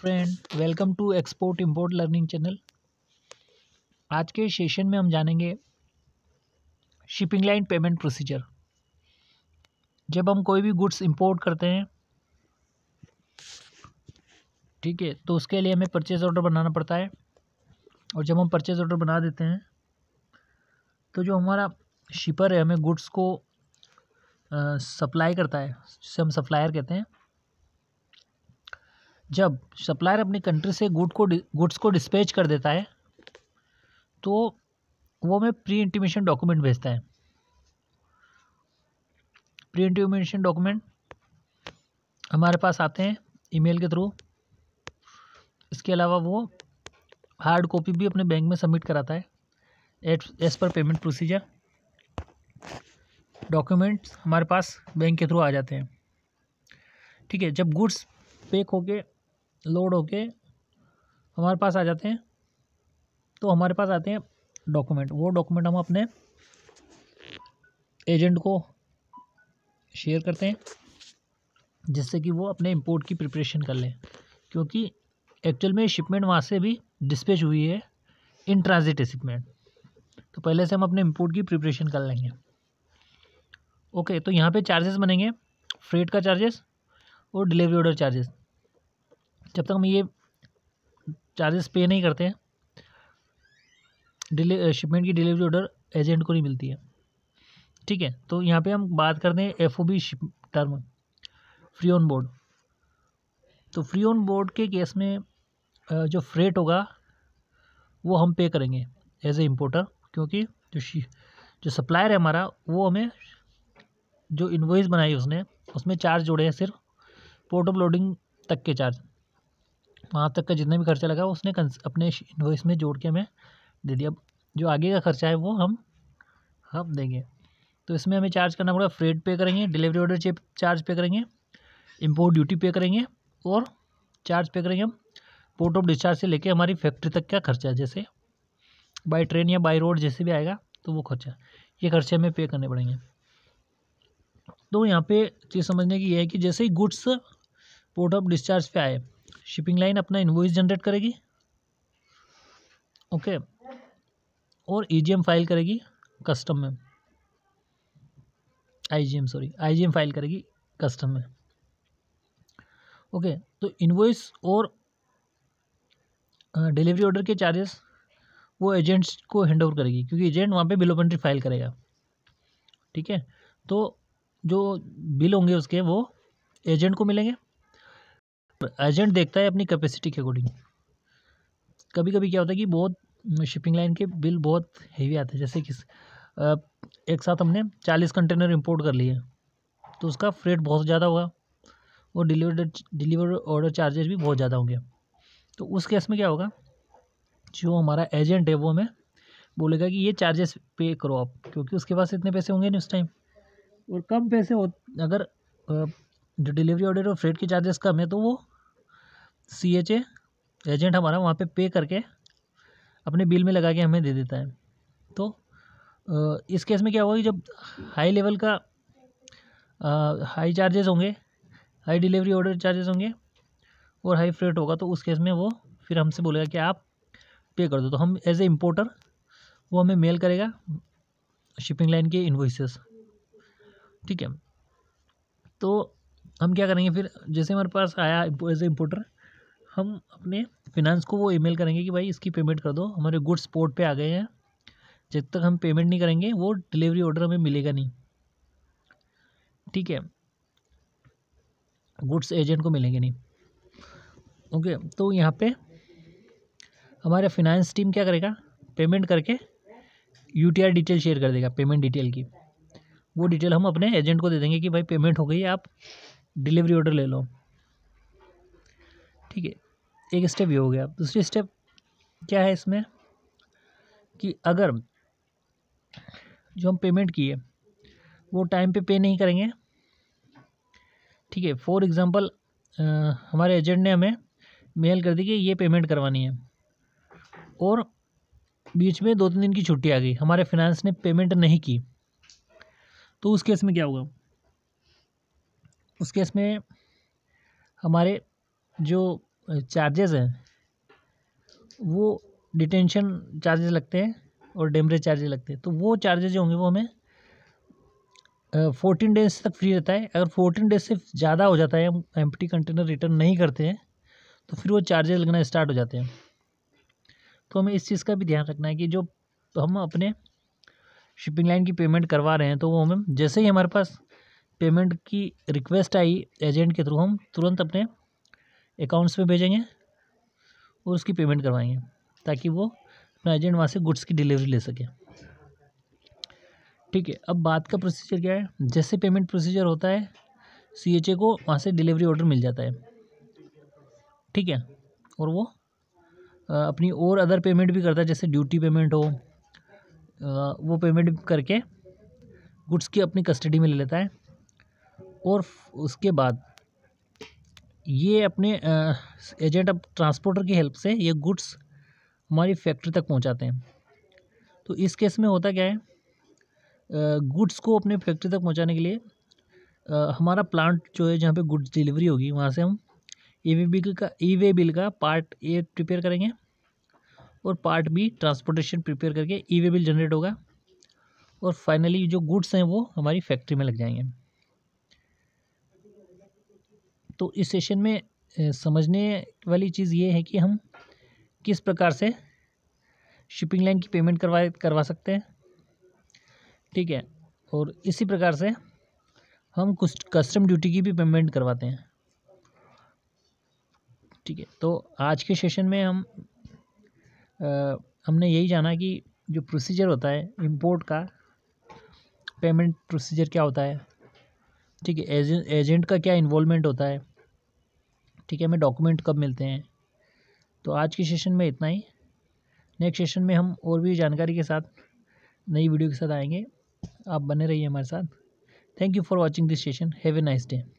friend welcome to export import learning channel आज के session में हम जानेंगे शिपिंग लाइन पेमेंट प्रोसीजर जब हम कोई भी गुड्स इंपोर्ट करते हैं ठीक है तो उसके लिए हमें परचेज ऑर्डर बनाना पड़ता है और जब हम परचेज ऑर्डर बना देते हैं तो जो हमारा शिपर है हमें गुड्स को सप्लाई करता है जिसे हम सप्लायर कहते हैं जब सप्लायर अपनी कंट्री से गुड को गुड्स को डिस्पैच कर देता है तो वो हमें प्री इंटीमेशन डॉक्यूमेंट भेजता है प्री इंटीमेशन डॉक्यूमेंट हमारे पास आते हैं ईमेल के थ्रू इसके अलावा वो हार्ड कॉपी भी अपने बैंक में सबमिट कराता है as per payment procedure documents हमारे पास बैंक के थ्रू आ जाते हैं ठीक है जब गुड्स पैक होके लोड होके हमारे पास आ जाते हैं तो हमारे पास आते हैं डॉक्यूमेंट वो डॉक्यूमेंट हम अपने एजेंट को शेयर करते हैं जिससे कि वो अपने इंपोर्ट की प्रिपरेशन कर लें क्योंकि एक्चुअल में शिपमेंट वहाँ से भी डिस्पेच हुई है इन ट्रांजिट शिपमेंट तो पहले से हम अपने इंपोर्ट की प्रिपरेशन कर लेंगे ओके तो यहाँ पे चार्जेस बनेंगे फ्रेट का चार्जेस और डिलीवरी ऑर्डर चार्जेस जब तक हम ये चार्जेस पे नहीं करते हैं डिले शिपमेंट की डिलीवरी ऑर्डर एजेंट को नहीं मिलती है ठीक है तो यहाँ पे हम बात करते हैं F O B ship term free on board तो फ्री ऑन बोर्ड के केस में जो फ्रेट होगा वो हम पे करेंगे एज ए इम्पोर्टर क्योंकि जो जो सप्लायर है हमारा वो हमें जो इन्वॉइस बनाई उसने उसमें चार्ज जोड़े हैं सिर्फ ऑफ लोडिंग तक के चार्ज वहाँ तक का जितना भी खर्चा लगा उसने अपने इन्वॉइस में जोड़ के हमें दे दिया अब जो आगे का खर्चा है वो हम हम देंगे तो इसमें हमें चार्ज करना पड़ेगा फ्रेड पे करेंगे डिलीवरी ऑर्डर चार्ज पे करेंगे इम्पोर्ट ड्यूटी पे करेंगे और चार्ज पे करेंगे हम पोर्ट ऑफ डिस्चार्ज से लेके हमारी फैक्ट्री तक का खर्चा जैसे बाई ट्रेन या बाई रोड जैसे भी आएगा तो वो खर्चा ये खर्चे हमें पे करने पड़ेंगे तो यहाँ पे चीज़ समझने की यह है कि जैसे ही गुड्स पोर्ट ऑफ डिस्चार्ज पे आए शिपिंग लाइन अपना इन्वॉइस जनरेट करेगी ओके और ईजीएम फाइल करेगी कस्टम में आईजीएम सॉरी आईजीएम फाइल करेगी कस्टम में ओके तो इन्वॉइस और डिलीवरी ऑर्डर के चार्जेस वो एजेंट्स को हैंड ओवर करेगी क्योंकि एजेंट वहाँ पे बिल ऑफ एंट्री फाइल करेगा ठीक है तो जो बिल होंगे उसके वो एजेंट को मिलेंगे एजेंट देखता है अपनी कैपेसिटी के अकॉर्डिंग कभी कभी क्या होता है कि बहुत शिपिंग लाइन के बिल बहुत हेवी आते हैं जैसे कि एक साथ हमने चालीस कंटेनर इंपोर्ट कर लिए तो उसका फ्रेट बहुत ज़्यादा होगा और डिलीवर डिलीवर ऑर्डर चार्जेस भी बहुत ज़्यादा होंगे तो उस केस में क्या होगा जो हमारा एजेंट है वो हमें बोलेगा कि ये चार्जेस पे करो आप क्योंकि उसके पास इतने पैसे होंगे नहीं उस टाइम और कम पैसे हो अगर जो डिलीवरी ऑर्डर और फ्रेट के चार्जेस कम है तो वो सी एच ए एजेंट हमारा वहाँ पे पे करके अपने बिल में लगा के हमें दे देता है तो इस केस में क्या होगा कि जब हाई लेवल का हाई चार्जेस होंगे हाई डिलीवरी ऑर्डर चार्जेस होंगे और हाई फ्रेट होगा तो उस केस में वो फिर हमसे बोलेगा कि आप पे कर दो तो हम एज ए इम्पोर्टर वो हमें मेल करेगा शिपिंग लाइन के इन्वॉइसेस ठीक है तो हम क्या करेंगे फिर जैसे हमारे पास आया एज ए इम्पोर्टर हम अपने फिनांस को वो ईमेल करेंगे कि भाई इसकी पेमेंट कर दो हमारे गुड्स पोर्ट पे आ गए हैं जब तक हम पेमेंट नहीं करेंगे वो डिलीवरी ऑर्डर हमें मिलेगा नहीं ठीक है गुड्स एजेंट को मिलेंगे नहीं ओके तो यहाँ पे हमारे फिनांस टीम क्या करेगा पेमेंट करके यू डिटेल शेयर कर देगा पेमेंट डिटेल की वो डिटेल हम अपने एजेंट को दे देंगे कि भाई पेमेंट हो गई आप डिलीवरी ऑर्डर ले लो ठीक है एक स्टेप ये हो गया दूसरी स्टेप क्या है इसमें कि अगर जो हम पेमेंट किए वो टाइम पे पे नहीं करेंगे ठीक है फॉर एग्ज़ाम्पल हमारे एजेंट ने हमें मेल कर दी कि ये पेमेंट करवानी है और बीच में दो तीन दिन की छुट्टी आ गई हमारे फिनेंस ने पेमेंट नहीं की तो उस केस में क्या होगा उस केस में हमारे जो चार्जेज़ हैं वो डिटेंशन चार्जेज़ लगते हैं और डेमरेज चार्जेज लगते हैं तो वो चार्जेज जो होंगे वो हमें फोर्टीन डेज तक फ्री रहता है अगर फोर्टीन डेज से ज़्यादा हो जाता है हम एम कंटेनर रिटर्न नहीं करते हैं तो फिर वो चार्जेज लगना स्टार्ट हो जाते हैं तो हमें इस चीज़ का भी ध्यान रखना है कि जो हम अपने शिपिंग लाइन की पेमेंट करवा रहे हैं तो वो हमें जैसे ही हमारे पास पेमेंट की रिक्वेस्ट आई एजेंट के थ्रू हम तुरंत अपने अकाउंट्स में भेजेंगे और उसकी पेमेंट करवाएंगे ताकि वो अपना एजेंट वहाँ से गुड्स की डिलीवरी ले सके ठीक है अब बात का प्रोसीजर क्या है जैसे पेमेंट प्रोसीजर होता है सी एच ए को वहाँ से डिलीवरी ऑर्डर मिल जाता है ठीक है और वो अपनी और अदर पेमेंट भी करता है जैसे ड्यूटी पेमेंट हो वो पेमेंट करके गुड्स की अपनी कस्टडी में ले लेता है और उसके बाद ये अपने एजेंट ऑफ ट्रांसपोर्टर की हेल्प से ये गुड्स हमारी फैक्ट्री तक पहुंचाते हैं तो इस केस में होता क्या है गुड्स को अपने फैक्ट्री तक पहुंचाने के लिए आ, हमारा प्लांट जो है जहाँ पे गुड्स डिलीवरी होगी वहाँ से हम ई वे बिल का ई वे बिल का पार्ट ए प्रिपेयर करेंगे और पार्ट बी ट्रांसपोर्टेशन प्रिपेयर करके ई वे बिल जनरेट होगा और फाइनली जो गुड्स हैं वो हमारी फैक्ट्री में लग जाएंगे तो इस सेशन में समझने वाली चीज़ ये है कि हम किस प्रकार से शिपिंग लाइन की पेमेंट करवा करवा सकते हैं ठीक है और इसी प्रकार से हम कुछ कस्टम ड्यूटी की भी पेमेंट करवाते हैं ठीक है तो आज के सेशन में हम आ, हमने यही जाना कि जो प्रोसीजर होता है इंपोर्ट का पेमेंट प्रोसीजर क्या होता है ठीक है एजेंट एजेंट का क्या इन्वॉल्वमेंट होता है ठीक है हमें डॉक्यूमेंट कब मिलते हैं तो आज के सेशन में इतना ही नेक्स्ट सेशन में हम और भी जानकारी के साथ नई वीडियो के साथ आएंगे आप बने रहिए हमारे साथ thank you for watching this session have a nice day